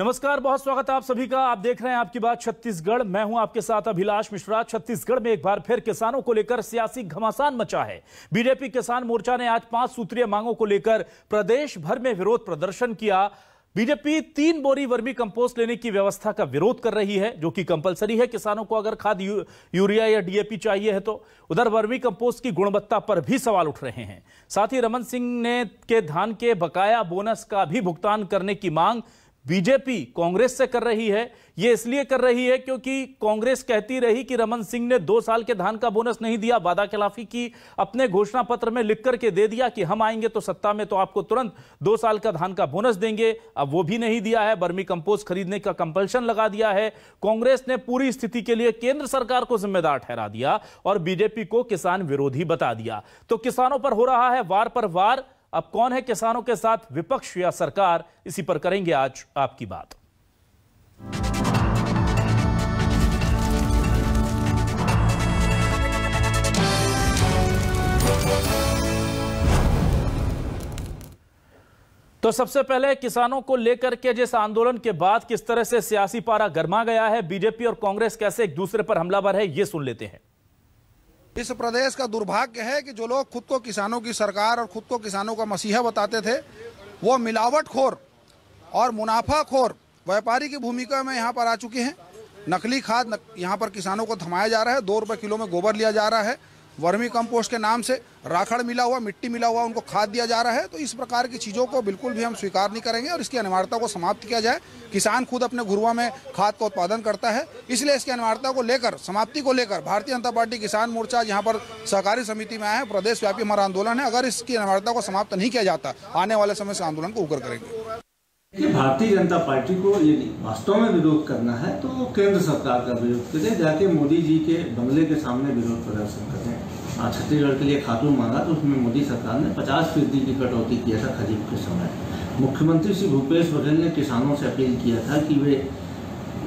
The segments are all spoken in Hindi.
नमस्कार बहुत स्वागत है आप सभी का आप देख रहे हैं आपकी बात छत्तीसगढ़ मैं हूं आपके साथ अभिलाष मिश्रा छत्तीसगढ़ में एक बार फिर किसानों को लेकर सियासी घमासान मचा है बीजेपी किसान मोर्चा ने आज पांच सूत्रीय मांगों को लेकर प्रदेश भर में विरोध प्रदर्शन किया बीजेपी तीन बोरी वर्मी कंपोस्ट लेने की व्यवस्था का विरोध कर रही है जो कि कंपलसरी है किसानों को अगर खाद यू, यूरिया या डीएपी चाहिए है तो उधर वर्मी कंपोस्ट की गुणवत्ता पर भी सवाल उठ रहे हैं साथ ही रमन सिंह ने के धान के बकाया बोनस का भी भुगतान करने की मांग बीजेपी कांग्रेस से कर रही है ये इसलिए कर रही है क्योंकि कांग्रेस कहती रही कि रमन सिंह ने दो साल के धान का बोनस नहीं दिया वादा खिलाफी की अपने घोषणा पत्र में लिख करके दे दिया कि हम आएंगे तो सत्ता में तो आपको तुरंत दो साल का धान का बोनस देंगे अब वो भी नहीं दिया है बर्मी कंपोज खरीदने का कंपल्शन लगा दिया है कांग्रेस ने पूरी स्थिति के लिए केंद्र सरकार को जिम्मेदार ठहरा दिया और बीजेपी को किसान विरोधी बता दिया तो किसानों पर हो रहा है वार पर वार अब कौन है किसानों के साथ विपक्ष या सरकार इसी पर करेंगे आज आपकी बात तो सबसे पहले किसानों को लेकर के जिस आंदोलन के बाद किस तरह से सियासी पारा गर्मा गया है बीजेपी और कांग्रेस कैसे एक दूसरे पर हमलावर है यह सुन लेते हैं इस प्रदेश का दुर्भाग्य है कि जो लोग खुद को किसानों की सरकार और खुद को किसानों का मसीहा बताते थे वो मिलावटखोर और मुनाफाखोर व्यापारी की भूमिका में यहाँ पर आ चुके हैं नकली खाद नक, यहाँ पर किसानों को थमाया जा रहा है दो रुपये किलो में गोबर लिया जा रहा है वर्मी कंपोस्ट के नाम से राखड़ मिला हुआ मिट्टी मिला हुआ उनको खाद दिया जा रहा है तो इस प्रकार की चीज़ों को बिल्कुल भी हम स्वीकार नहीं करेंगे और इसकी अनिवार्यता को समाप्त किया जाए किसान खुद अपने घुरुआ में खाद का उत्पादन करता है इसलिए इसकी अनिवार्यता को लेकर समाप्ति को लेकर भारतीय जनता पार्टी किसान मोर्चा यहाँ पर सहकारी समिति में आए हैं प्रदेशव्यापी हमारा आंदोलन है अगर इसकी अनिवार्यता को समाप्त नहीं किया जाता आने वाले समय से आंदोलन को उग्र करेंगे कि भारतीय जनता पार्टी को यदि वास्तव में विरोध करना है तो केंद्र सरकार का विरोध करें जाके मोदी जी के बंगले के सामने विरोध प्रदर्शन करें आज छत्तीसगढ़ के लिए खातून मांगा तो उसमें मोदी सरकार ने पचास फीसदी की कटौती किया था खरीफ के समय मुख्यमंत्री श्री भूपेश बघेल ने किसानों से अपील किया था कि वे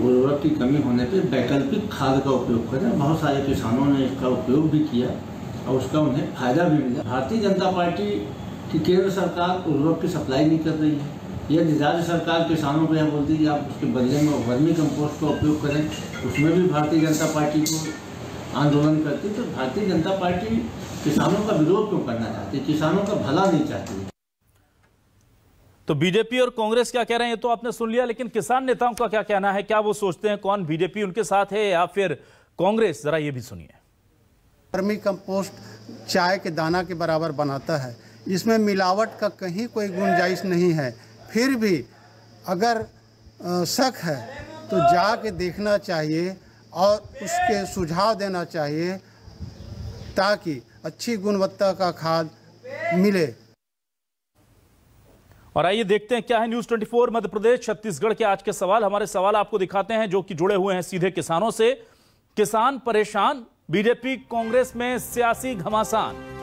उर्वरक की कमी होने पर वैकल्पिक खाद का उपयोग करें बहुत सारे किसानों ने इसका उपयोग भी किया और उसका उन्हें फायदा भी मिला भारतीय जनता पार्टी की केंद्र सरकार उर्वरक की सप्लाई नहीं कर रही है यदि राज्य सरकार किसानों को यह बोलती है कि आप उसके बदले में वर्मी कंपोस्ट का उपयोग करें उसमें भी भारतीय जनता पार्टी को आंदोलन करती तो भारतीय जनता पार्टी किसानों का विरोध क्यों करना चाहती किसानों का भला नहीं चाहती तो बीजेपी और कांग्रेस क्या कह रहे हैं ये तो आपने सुन लिया लेकिन किसान नेताओं का क्या कहना है क्या वो सोचते हैं कौन बीजेपी उनके साथ है या फिर कांग्रेस जरा ये भी सुनिए वर्मी कंपोस्ट चाय के दाना के बराबर बनाता है इसमें मिलावट का कहीं कोई गुंजाइश नहीं है फिर भी अगर शक है तो जा के देखना चाहिए और उसके सुझाव देना चाहिए ताकि अच्छी गुणवत्ता का खाद मिले और आइए देखते हैं क्या है न्यूज 24 मध्य प्रदेश छत्तीसगढ़ के आज के सवाल हमारे सवाल आपको दिखाते हैं जो कि जुड़े हुए हैं सीधे किसानों से किसान परेशान बीजेपी कांग्रेस में सियासी घमासान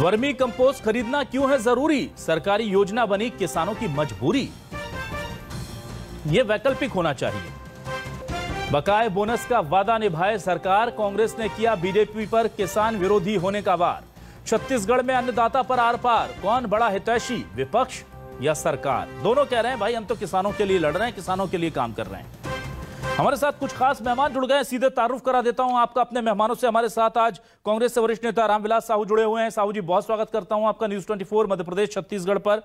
वर्मी कंपोस्ट खरीदना क्यों है जरूरी सरकारी योजना बनी किसानों की मजबूरी ये वैकल्पिक होना चाहिए बकाए बोनस का वादा निभाए सरकार कांग्रेस ने किया बीजेपी पर किसान विरोधी होने का वार छत्तीसगढ़ में अन्नदाता पर आर पार कौन बड़ा हितैषी विपक्ष या सरकार दोनों कह रहे हैं भाई हम तो किसानों के लिए लड़ रहे हैं किसानों के लिए काम कर रहे हैं हमारे साथ कुछ खास मेहमान जुड़ गए हैं सीधे तारुफ करा देता हूं आपका अपने मेहमानों से हमारे साथ आज कांग्रेस से वरिष्ठ नेता रामविलास साहू जुड़े हुए हैं साहू जी बहुत स्वागत करता हूं आपका न्यूज 24 फोर मध्यप्रदेश छत्तीसगढ़ पर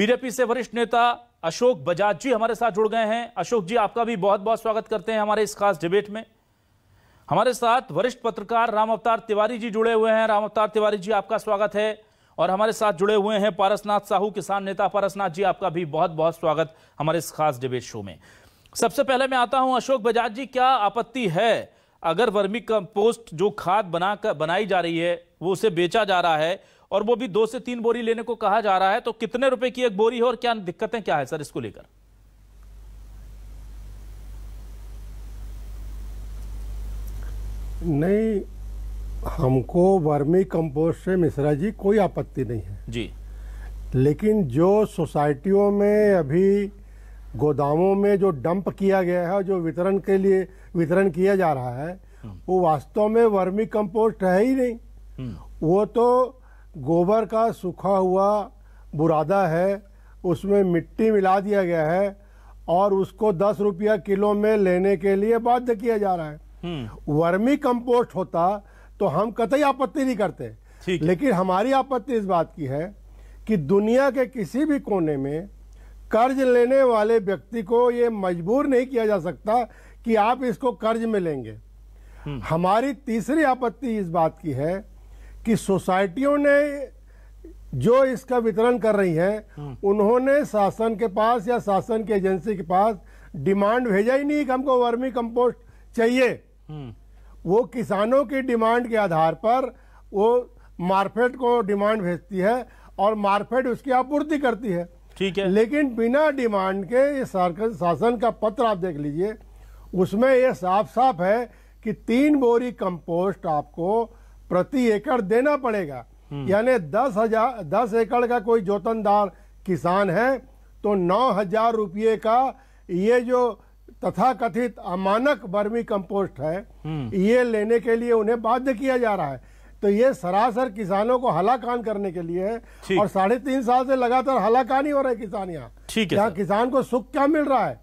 बीजेपी से वरिष्ठ नेता अशोक बजाज जी हमारे साथ जुड़ गए हैं अशोक जी आपका भी बहुत बहुत स्वागत करते हैं हमारे इस खास डिबेट में हमारे साथ वरिष्ठ पत्रकार राम अवतार तिवारी जी जुड़े हुए हैं राम अवतार तिवारी जी आपका स्वागत है और हमारे साथ जुड़े हुए हैं पारसनाथ साहू किसान नेता पारसनाथ जी आपका भी बहुत बहुत स्वागत हमारे इस खास डिबेट शो में सबसे पहले मैं आता हूं अशोक बजाज जी क्या आपत्ति है अगर वर्मी कंपोस्ट जो खाद बना कर, बनाई जा रही है वो उसे बेचा जा रहा है और वो भी दो से तीन बोरी लेने को कहा जा रहा है तो कितने रुपए की एक बोरी है और क्या दिक्कतें क्या है सर इसको लेकर नहीं हमको वर्मी कंपोस्ट से मिश्रा जी कोई आपत्ति नहीं है जी लेकिन जो सोसाइटियों में अभी गोदामों में जो डंप किया गया है जो वितरण के लिए वितरण किया जा रहा है वो वास्तव में वर्मी कंपोस्ट है ही नहीं वो तो गोबर का सूखा हुआ बुरादा है उसमें मिट्टी मिला दिया गया है और उसको दस रुपया किलो में लेने के लिए बाध्य किया जा रहा है हम्म। वर्मी कंपोस्ट होता तो हम कतई आपत्ति नहीं करते लेकिन हमारी आपत्ति इस बात की है कि दुनिया के किसी भी कोने में कर्ज लेने वाले व्यक्ति को ये मजबूर नहीं किया जा सकता कि आप इसको कर्ज में लेंगे हम्म। हमारी तीसरी आपत्ति इस बात की है कि सोसाइटियों ने जो इसका वितरण कर रही हैं हम्म। उन्होंने शासन के पास या शासन की एजेंसी के पास डिमांड भेजा ही नहीं कि हमको वर्मी कंपोस्ट चाहिए हम्म। वो किसानों की डिमांड के आधार पर वो मार्फेट को डिमांड भेजती है और मार्फेट उसकी आपूर्ति करती है ठीक है लेकिन बिना डिमांड के ये शासन का पत्र आप देख लीजिए उसमें ये साफ साफ है कि तीन बोरी कंपोस्ट आपको प्रति एकड़ देना पड़ेगा हम्म। यानी दस हजार दस एकड़ का कोई जोतनदार किसान है तो नौ हजार रुपये का ये जो तथाकथित अमानक बर्मी कंपोस्ट है हम्म। ये लेने के लिए उन्हें बाध्य किया जा रहा है तो ये सरासर किसानों को हलाकान करने के लिए है और साढ़े तीन साल से लगातार हलाकान ही हो रहा है किसान यहाँ ठीक है यहाँ किसान को सुख क्या मिल रहा है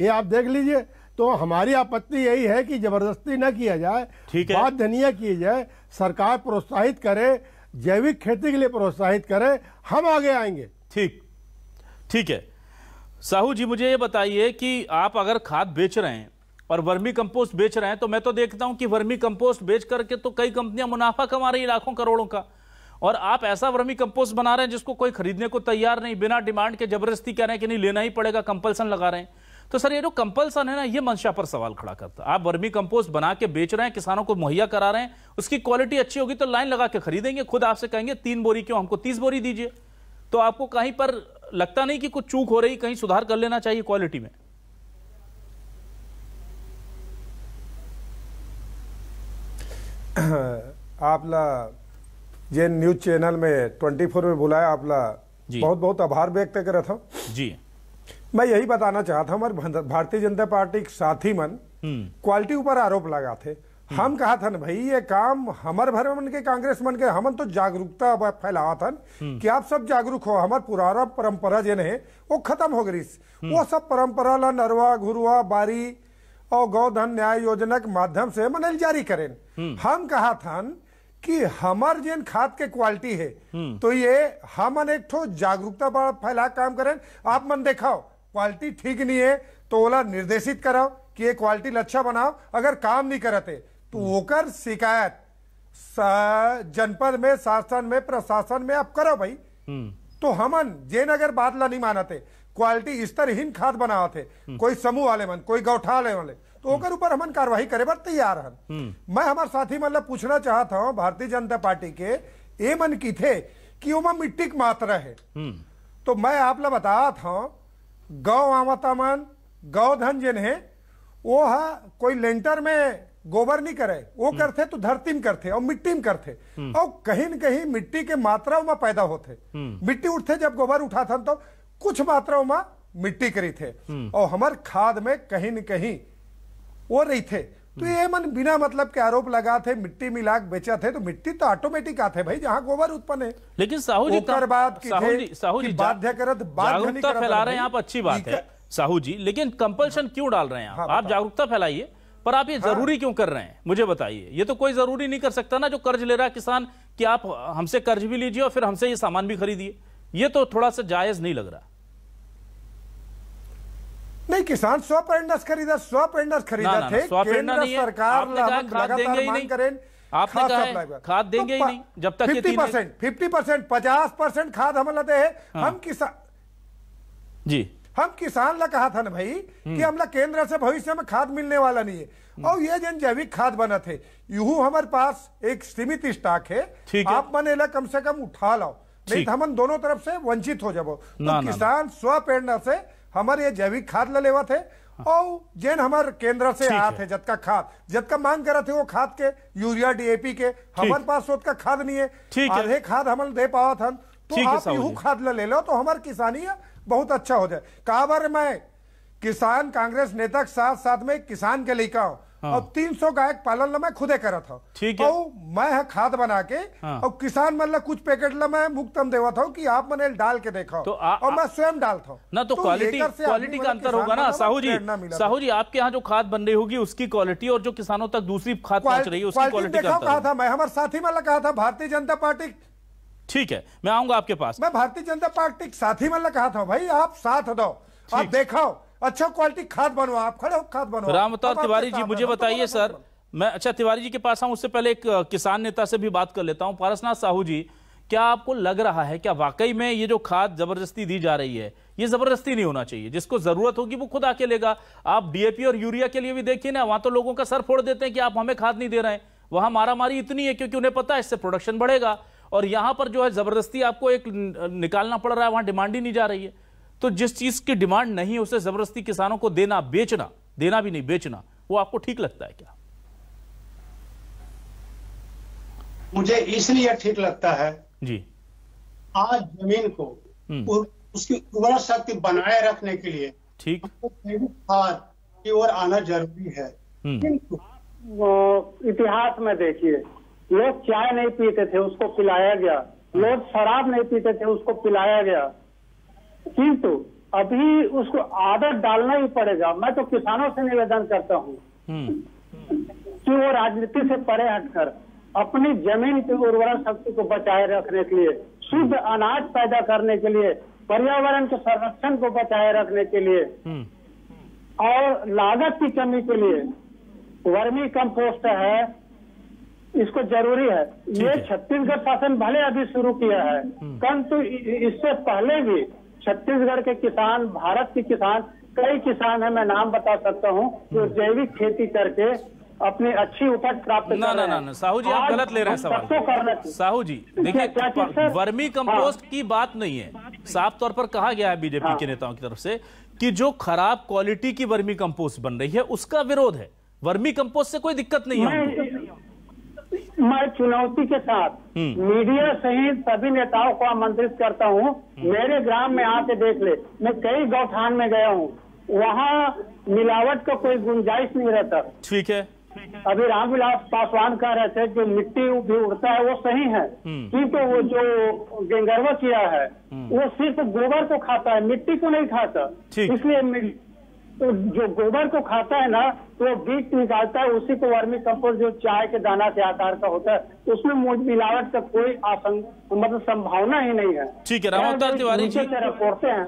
ये आप देख लीजिए तो हमारी आपत्ति यही है कि जबरदस्ती न किया जाए ठीक है बात धनिया की जाए सरकार प्रोत्साहित करे जैविक खेती के लिए प्रोत्साहित करे हम आगे आएंगे ठीक ठीक है साहू जी मुझे ये बताइए कि आप अगर खाद बेच रहे हैं और वर्मी कंपोस्ट बेच रहे हैं तो मैं तो देखता हूं कि वर्मी कंपोस्ट बेच करके तो कई कंपनियां मुनाफा कमा रही लाखों करोड़ों का और आप ऐसा वर्मी कंपोस्ट बना रहे हैं जिसको कोई खरीदने को तैयार नहीं बिना डिमांड के जबरदस्ती कह रहे हैं कि नहीं लेना ही पड़ेगा कंपल्सन लगा रहे हैं तो सर ये जो कंपल्सन है ना ये मंशा पर सवाल खड़ा करता है आप वर्मी कंपोस्ट बना के बेच रहे हैं किसानों को मुहैया करा रहे हैं उसकी क्वालिटी अच्छी होगी तो लाइन लगा के खरीदेंगे खुद आपसे कहेंगे तीन बोरी क्यों हमको तीस बोरी दीजिए तो आपको कहीं पर लगता नहीं कि कुछ चूक हो रही कहीं सुधार कर लेना चाहिए क्वालिटी में आपला जे न्यूज चैनल में ट्वेंटी फोर में बुलाया आपला बहुत बहुत आभार व्यक्त कर रहा था जी मैं यही बताना चाहता हूँ हमारे भारतीय जनता पार्टी के साथी मन हम्म। क्वालिटी ऊपर आरोप लगा थे हम्म। हम कहा था भाई ये काम हमार भर मन के कांग्रेस मन के हमन तो जागरूकता फैलावा था हम्म। कि आप सब जागरूक हो हमारे पुराना परंपरा जन है वो खत्म हो गई वो सब परंपरा ला नरवा घुरुआ बारी और गौधन न्याय योजना के माध्यम से मन जारी करें हम्म। हम कहा था कि हमार जिन खाद के क्वालिटी है हम्म। तो ये हम एक ठो जागरूकता फैला काम करें आप मन देखाओ क्वालिटी ठीक नहीं है तो ओला निर्देशित कराओ कि ये क्वालिटी अच्छा बनाओ अगर काम नहीं करते तो हम्म। कर शिकायत जनपद में शासन में प्रशासन में आप करो भाई तो हमन जेन अगर बात ला नहीं मानते क्वालिटी स्तरहीन खाद बनावा थे हम्म। कोई समूह वाले मन कोई गौठाले वाले तो हम्म। ओकर ऊपर हमन कार्रवाई करे बर तैयार हन हम्म। मैं हमार साथी मतलब पूछना चाहता हूँ भारतीय जनता पार्टी के ए मन की थे कि ओमा मिट्टी की मात्रा है तो मैं आप लोग बताया था गौ आवता मन गौ धन गौधन है वो हा कोई लेंटर में गोबर नहीं करे वो करते तो धरती में करते और मिट्टी में करते और कहीं न कहीं मिट्टी के मात्रा में पैदा होते मिट्टी उठते जब गोबर उठाता तो कुछ मात्राओं में मिट्टी करी थे हम्म। और हमार खाद में कहीं न कहीं वो रही थे तो हम्म। ये मन बिना मतलब के आरोप लगा थे मिट्टी मिला बेचा थे तो मिट्टी तो ऑटोमेटिक आते भाई जहाँ गोबर उत्पन्न है लेकिन साहू जी बात साहू जी बाध्य करत जागरूकता फैला रहे हैं आप अच्छी बात है साहू जी लेकिन कंपल्शन क्यों डाल रहे हैं आप हाँ, आप जागरूकता फैलाइए पर आप ये हाँ। जरूरी क्यों कर रहे हैं मुझे बताइए ये तो कोई जरूरी नहीं कर सकता ना जो कर्ज ले रहा है किसान कि आप हमसे कर्ज भी लीजिए और फिर हमसे ये सामान भी खरीदिए ये तो थोड़ा सा जायज नहीं लग रहा नहीं किसान स्वप एंडर्स खरीदा स्वप एंडर्स खरीदा ना, थे ना, केंद्र सरकार लगातार मांग करें आपने कहा खाद देंगे ही तो नहीं जब तक फिफ्टी परसेंट फिफ्टी परसेंट पचास परसेंट खाद हम लते हैं हाँ। हम किसान जी हम किसान ला कहा था ना भाई कि हमला हम्म। केंद्र से भविष्य में खाद मिलने वाला नहीं है हम्म। और ये जन जैविक खाद बना थे यू हमारे पास एक सीमित स्टॉक है आप मने ला कम से कम उठा लाओ नहीं तो हम दोनों तरफ से वंचित हो जाओ तो किसान स्व पेंडा से हमारे ये जैविक खाद लेवा थे हाँ। और जेन हमार केंद्र से आ थे जत का खाद जत का मांग करा थे वो खाद के यूरिया डीएपी के हमारे पास सोच का खाद नहीं है ठीक आधे खाद हम दे पावा था तो आप यू खाद ले लो तो हमारे किसानी बहुत अच्छा हो जाए कहा मैं किसान कांग्रेस नेता के साथ साथ में किसान के लेकर और और 300 गायक पालन ला मैं खुदे करत हूँ ठीक है मैं है खाद बना के हाँ। और किसान मन ला कुछ पैकेट ला मैं मुक्तम देवत हूँ कि आप मैंने डाल के देखो तो आ, और मैं स्वयं डालता हूँ ना तो क्वालिटी तो क्वालिटी का अंतर होगा ना साहू जी साहू जी आपके यहाँ जो खाद बन रही होगी उसकी क्वालिटी और जो किसानों तक दूसरी खाद पहुंच रही है उसकी क्वालिटी का कहा था मैं हमारे साथी में कहा था भारतीय जनता पार्टी ठीक है मैं आऊंगा आपके पास मैं भारतीय जनता पार्टी साथी मतलब कहा था भाई आप साथ दो आप देखो अच्छा क्वालिटी खाद बनवा आप खड़े हो खाद बनवा राम अवतार तिवारी जी मुझे तो बताइए सर मैं अच्छा तिवारी जी के पास आऊँ उससे पहले एक किसान नेता से भी बात कर लेता हूँ पारसनाथ साहू जी क्या आपको लग रहा है क्या वाकई में ये जो खाद जबरदस्ती दी जा रही है ये जबरदस्ती नहीं होना चाहिए जिसको जरूरत होगी वो खुद आके लेगा आप डीएपी और यूरिया के लिए भी देखिए ना वहां तो लोगों का सर फोड़ देते हैं कि आप हमें खाद नहीं दे रहे हैं वहां मारामारी इतनी है क्योंकि उन्हें पता है इससे प्रोडक्शन बढ़ेगा और यहां पर जो है जबरदस्ती आपको एक निकालना पड़ रहा है वहां डिमांड ही नहीं जा रही है तो जिस चीज की डिमांड नहीं है उसे जबरदस्ती किसानों को देना बेचना देना भी नहीं बेचना वो आपको ठीक लगता है क्या मुझे इसलिए ठीक लगता है जी आज जमीन को हम्म। उसकी उर्वरा शक्ति बनाए रखने के लिए ठीक खाद की ओर आना जरूरी है हम्म। इतिहास में देखिए लोग चाय नहीं पीते थे उसको पिलाया गया हम्म। लोग शराब नहीं पीते थे उसको पिलाया गया किंतु अभी उसको आदत डालना ही पड़ेगा मैं तो किसानों से निवेदन करता हूँ हम्म। कि वो राजनीति से परे हटकर अपनी जमीन की उर्वरक शक्ति को बचाए रखने के लिए शुद्ध अनाज पैदा करने के लिए पर्यावरण के संरक्षण को बचाए रखने के लिए हम्म। और लागत की कमी के लिए वर्मी कंपोस्ट है इसको जरूरी है ये छत्तीसगढ़ शासन भले अभी शुरू किया है हम्म। परंतु इससे पहले भी छत्तीसगढ़ के किसान भारत के किसान कई किसान है मैं नाम बता सकता हूँ जो हम्म। जैविक खेती करके अपनी अच्छी उपज प्राप्त ना ना ना, ना साहू जी आप गलत ले रहे हैं सवाल साहू जी देखिए वर्मी कंपोस्ट हाँ। की बात नहीं है साफ तौर पर कहा गया है बीजेपी हाँ। के नेताओं की तरफ से कि जो खराब क्वालिटी की वर्मी कंपोस्ट बन रही है उसका विरोध है वर्मी कंपोस्ट से कोई दिक्कत नहीं है मैं चुनौती के साथ हम्म। मीडिया सहित सभी नेताओं को आमंत्रित करता हूँ हम्म। मेरे ग्राम में आके देख ले मैं कई गौठान में गया हूँ वहाँ मिलावट का कोई गुंजाइश नहीं रहता ठीक है अभी रामविलास पासवान कह रहे थे जो मिट्टी भी उड़ता है वो सही है क्योंकि हम्म। तो वो जो गेंगरवा किया है वो सिर्फ गोबर को खाता है मिट्टी को नहीं खाता इसलिए तो जो गोबर को खाता है ना तो बीट निकालता है उसी को वर्मी कंपोस्ट जो चाय के दाना के आकार का होता है उसमें मिलावट का कोई मतलब संभावना ही नहीं है ठीक है रामोत्तर तिवारी जी पोड़ते हैं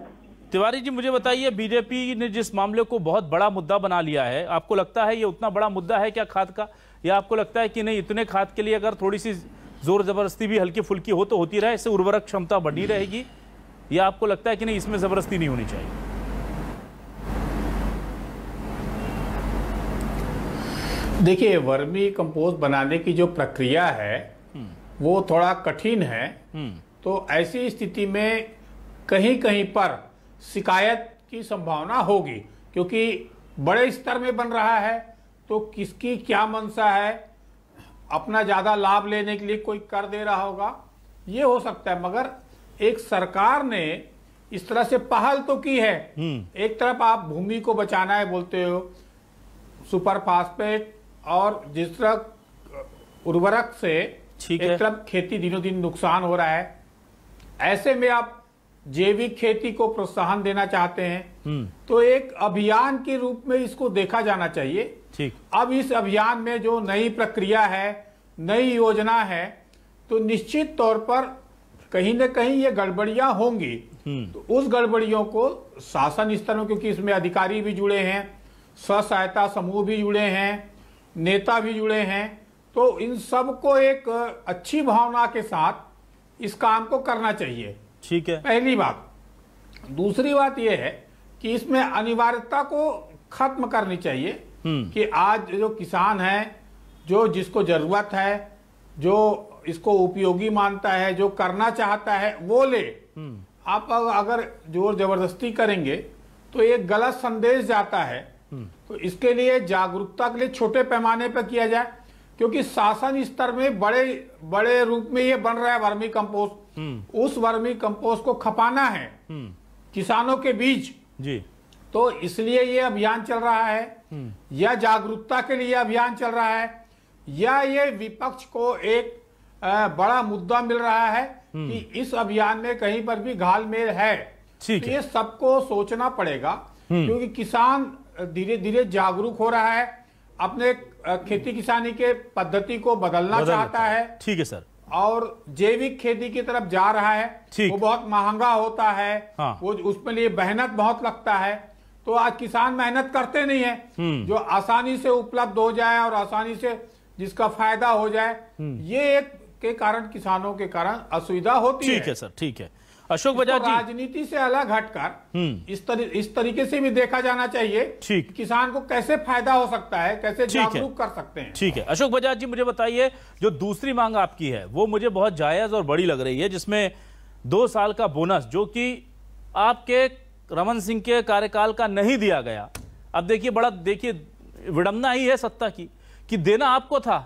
तिवारी जी मुझे बताइए बीजेपी ने जिस मामले को बहुत बड़ा मुद्दा बना लिया है आपको लगता है ये उतना बड़ा मुद्दा है क्या खाद का या आपको लगता है कि नहीं इतने खाद के लिए अगर थोड़ी सी जोर जबरदस्ती भी हल्की फुल्की हो तो होती रहे इससे उर्वरक क्षमता बढ़ी रहेगी या आपको लगता है कि नहीं इसमें जबरदस्ती नहीं होनी चाहिए देखिए वर्मी कंपोस्ट बनाने की जो प्रक्रिया है हम्म। वो थोड़ा कठिन है हम्म। तो ऐसी स्थिति में कहीं कहीं पर शिकायत की संभावना होगी क्योंकि बड़े स्तर में बन रहा है तो किसकी क्या मंशा है अपना ज़्यादा लाभ लेने के लिए कोई कर दे रहा होगा ये हो सकता है मगर एक सरकार ने इस तरह से पहल तो की है हम्म। एक तरफ आप भूमि को बचाना है बोलते हो सुपर फास्फेट और जिस तरह उर्वरक से ठीक खेती दिनों दिन नुकसान हो रहा है ऐसे में आप जैविक खेती को प्रोत्साहन देना चाहते हैं हम्म। तो एक अभियान के रूप में इसको देखा जाना चाहिए ठीक अब इस अभियान में जो नई प्रक्रिया है नई योजना है तो निश्चित तौर पर कहीं ना कहीं ये गड़बड़ियां होंगी हम्म। तो उस गड़बड़ियों को शासन स्तरों क्योंकि इसमें अधिकारी भी जुड़े हैं स्व सहायता समूह भी जुड़े हैं नेता भी जुड़े हैं तो इन सब को एक अच्छी भावना के साथ इस काम को करना चाहिए ठीक है पहली बात दूसरी बात यह है कि इसमें अनिवार्यता को खत्म करनी चाहिए हम्म। कि आज जो किसान है जो जिसको जरूरत है जो इसको उपयोगी मानता है जो करना चाहता है वो ले हम्म। आप अगर जोर जबरदस्ती करेंगे तो एक गलत संदेश जाता है तो इसके लिए जागरूकता के लिए छोटे पैमाने पर किया जाए क्योंकि शासन स्तर में बड़े बड़े रूप में ये बन रहा है वर्मी कंपोस्ट हम्म। उस वर्मी कंपोस्ट को खपाना है हम्म। किसानों के बीच जी तो इसलिए ये अभियान चल रहा है हम्म। या जागरूकता के लिए अभियान चल रहा है या ये विपक्ष को एक बड़ा मुद्दा मिल रहा है कि इस अभियान में कहीं पर भी घालमेल है तो ये सबको सोचना पड़ेगा क्योंकि किसान धीरे धीरे जागरूक हो रहा है अपने खेती किसानी के पद्धति को बदलना बदल चाहता है ठीक है सर और जैविक खेती की तरफ जा रहा है ठीक वो बहुत महंगा होता है हाँ। वो उसमें लिए मेहनत बहुत लगता है तो आज किसान मेहनत करते नहीं है हम्म। जो आसानी से उपलब्ध हो जाए और आसानी से जिसका फायदा हो जाए हम्म। ये एक के कारण किसानों के कारण असुविधा होती है ठीक है सर ठीक है अशोक बजाज जी राजनीति से अलग हटकर हम्म। इस, तरी, इस तरीके से भी देखा जाना चाहिए ठीक किसान को कैसे फायदा हो सकता है कैसे जागरूक कर सकते हैं ठीक है अशोक बजाज जी मुझे बताइए जो दूसरी मांग आपकी है वो मुझे बहुत जायज और बड़ी लग रही है जिसमें दो साल का बोनस जो कि आपके रमन सिंह के कार्यकाल का नहीं दिया गया अब देखिए बड़ा देखिए विडम्बना ही है सत्ता की कि देना आपको था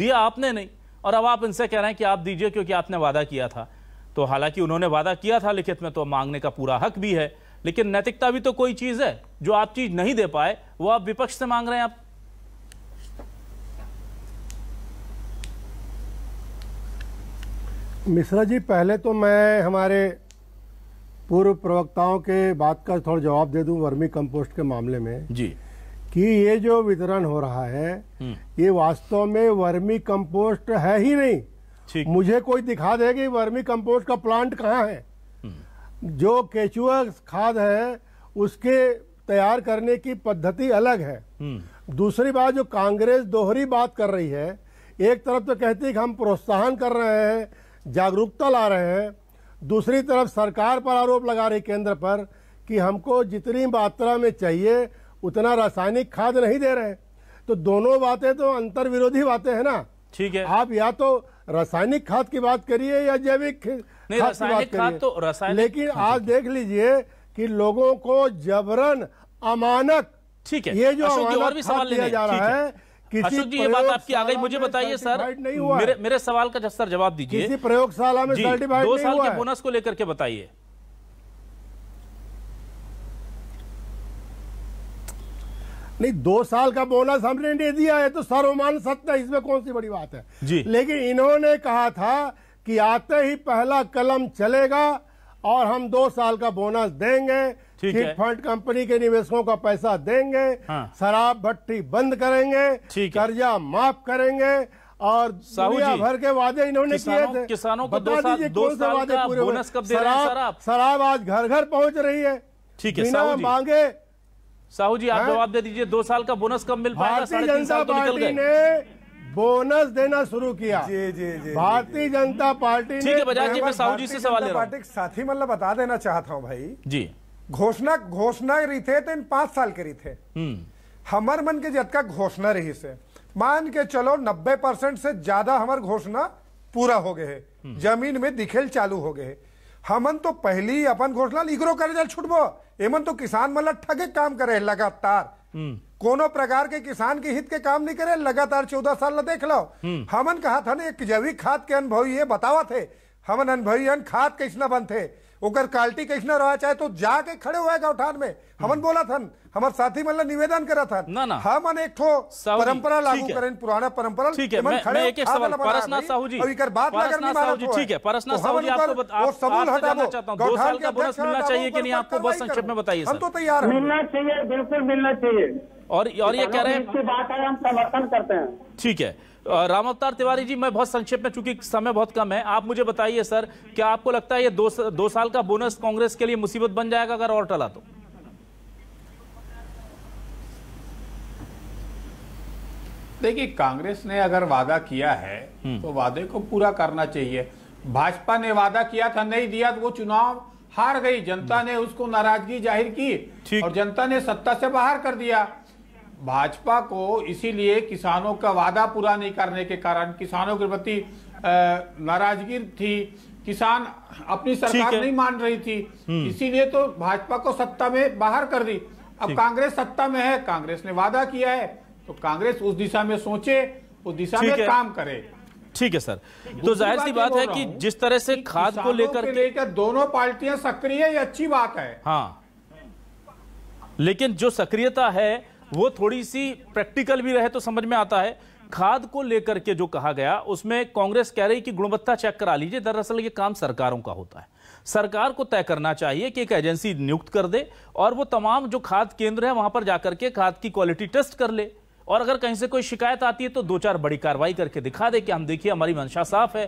दिया आपने नहीं और अब आप इनसे कह रहे हैं कि आप दीजिए क्योंकि आपने वादा किया था तो हालांकि उन्होंने वादा किया था लिखित में तो मांगने का पूरा हक भी है लेकिन नैतिकता भी तो कोई चीज़ है जो आप चीज़ नहीं दे पाए वो आप विपक्ष से मांग रहे हैं आप मिश्रा जी पहले तो मैं हमारे पूर्व प्रवक्ताओं के बात का थोड़ा जवाब दे दूं वर्मी कंपोस्ट के मामले में जी कि ये जो वितरण हो रहा है हम्म। ये वास्तव में वर्मी कंपोस्ट है ही नहीं मुझे कोई दिखा दे कि वर्मी कंपोस्ट का प्लांट कहाँ है हम्म। जो केचुआ खाद है उसके तैयार करने की पद्धति अलग है हम्म। दूसरी बात जो कांग्रेस दोहरी बात कर रही है एक तरफ तो कहती है कि हम प्रोत्साहन कर रहे हैं जागरूकता ला रहे हैं दूसरी तरफ सरकार पर आरोप लगा रही केंद्र पर कि हमको जितनी मात्रा में चाहिए उतना रासायनिक खाद नहीं दे रहे तो दोनों बातें तो अंतर विरोधी बातें हैं ना ठीक है आप या तो रासायनिक खाद की बात करिए या जैविक की बात खाद तो लेकिन आज देख लीजिए कि लोगों को जबरन अमानक ठीक है ये जो और भी सवाल लिया जा रहा है अशोक जी ये बात आपकी आ गई मुझे बताइए सर नहीं हुआ मेरे, मेरे सवाल का सर जवाब दीजिए प्रयोगशाला में दो साल के बोनस को लेकर के बताइए नहीं दो साल का बोनस हमने दे दिया है तो सर्वमान सत्य इसमें कौन सी बड़ी बात है जी लेकिन इन्होंने कहा था कि आते ही पहला कलम चलेगा और हम दो साल का बोनस देंगे चिट फंड कंपनी के निवेशकों का पैसा देंगे हाँ। शराब भट्टी बंद करेंगे कर्जा माफ करेंगे और दुनिया भर के वादे इन्होंने किए थे किसानों को दो साल, दो साल वादे पूरे बोनस कब दे रहे हैं शराब शराब आज घर घर पहुंच रही है ठीक है बिना मांगे साहू जी आप हाँ? जवाब दे दीजिए दो साल का बोनस कब मिल पाएगा भारतीय जनता तो पार्टी ने बोनस देना शुरू किया जी जी जी भारतीय जनता पार्टी ठीक है बजाज जी मैं साहू जी से सवाल पार्टी रहा साथ ही मतलब बता देना चाहता हूँ भाई जी घोषणा घोषणा रही थे तो इन पांच साल के रही थे हमार हम्म। मन के जतका घोषणा रही से मान के चलो 90 परसेंट से ज्यादा हमार घोषणा पूरा हो गए है हम्म। जमीन में दिखेल चालू हो गए है हमन तो पहली अपन घोषणा इकरो करे छुटबो एमन तो किसान मन ठगे काम करे लगातार हम्म। कोनो प्रकार के किसान के हित के काम नहीं करे लगातार चौदह साल ला देख लो हम्म। हमन कहा था ना एक जैविक खाद के अनुभवी ये बतावा थे हमन अनुभवी खाद कैसना बनते ओकर क्वालिटी कैसना रहा चाहे तो जाके खड़े हुआ गौठान में हमन हम्म। बोला था हमारे साथी मतलब निवेदन करा था ना ना हमन एक ठो परंपरा लागू करें पुराना परंपरा ठीक है मैं, खड़े मैं एक एक सवाल परसना साहू जी अभी कर बात ना करनी मारा जी ठीक है परसना तो साहू जी आपको आप सबूत हटा दो हूं साल का बोनस मिलना चाहिए कि नहीं आपको बस संक्षेप में बताइए हम तो तैयार हैं मिलना चाहिए बिल्कुल मिलना चाहिए और और ये कह रहे हैं इसकी बात है हम समर्थन करते हैं ठीक है राम अवतार तिवारी जी मैं बहुत संक्षेप में चूंकि समय बहुत कम है आप मुझे बताइए सर क्या आपको लगता है ये दो, दो साल का बोनस कांग्रेस के लिए मुसीबत बन जाएगा अगर और टला तो देखिए कांग्रेस ने अगर वादा किया है हम्म। तो वादे को पूरा करना चाहिए भाजपा ने वादा किया था नहीं दिया तो वो चुनाव हार गई जनता हम्म। ने उसको नाराजगी जाहिर की और जनता ने सत्ता से बाहर कर दिया भाजपा को इसीलिए किसानों का वादा पूरा नहीं करने के कारण किसानों के प्रति नाराजगी थी किसान अपनी सरकार नहीं मान रही थी हम्म। इसीलिए तो भाजपा को सत्ता में बाहर कर दी अब कांग्रेस सत्ता में है कांग्रेस ने वादा किया है तो कांग्रेस उस दिशा में सोचे उस दिशा में काम करे ठीक है सर तो, तो जाहिर सी बात है कि जिस तरह से खाद को लेकर लेकर दोनों पार्टियां सक्रिय ये अच्छी बात है हाँ लेकिन जो सक्रियता है वो थोड़ी सी प्रैक्टिकल भी रहे तो समझ में आता है खाद को लेकर के जो कहा गया उसमें कांग्रेस कह रही कि गुणवत्ता चेक करा लीजिए दरअसल ये काम सरकारों का होता है सरकार को तय करना चाहिए कि एक एजेंसी नियुक्त कर दे और वो तमाम जो खाद केंद्र है वहां पर जाकर के खाद की क्वालिटी टेस्ट कर ले और अगर कहीं से कोई शिकायत आती है तो दो चार बड़ी कार्रवाई करके दिखा दे कि हम देखिए हमारी मंशा साफ है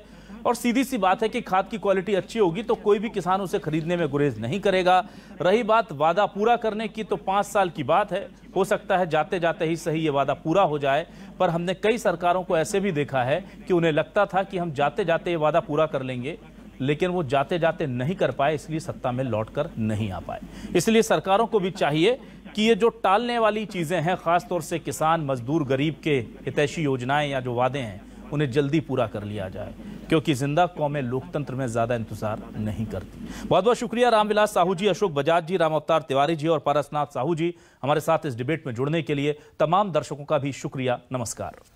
और सीधी सी बात है कि खाद की क्वालिटी अच्छी होगी तो कोई भी किसान उसे खरीदने में गुरेज नहीं करेगा रही बात वादा पूरा करने की तो पाँच साल की बात है हो सकता है जाते जाते ही सही ये वादा पूरा हो जाए पर हमने कई सरकारों को ऐसे भी देखा है कि उन्हें लगता था कि हम जाते जाते ये वादा पूरा कर लेंगे लेकिन वो जाते जाते नहीं कर पाए इसलिए सत्ता में लौट नहीं आ पाए इसलिए सरकारों को भी चाहिए कि ये जो टालने वाली चीज़ें हैं ख़ासतौर से किसान मजदूर गरीब के हितैषी योजनाएं या जो वादे हैं उन्हें जल्दी पूरा कर लिया जाए क्योंकि जिंदा कौमें लोकतंत्र में ज़्यादा इंतजार नहीं करती बहुत बहुत शुक्रिया रामविलास साहू जी अशोक बजाज जी राम अवतार तिवारी जी और पारसनाथ साहू जी हमारे साथ इस डिबेट में जुड़ने के लिए तमाम दर्शकों का भी शुक्रिया नमस्कार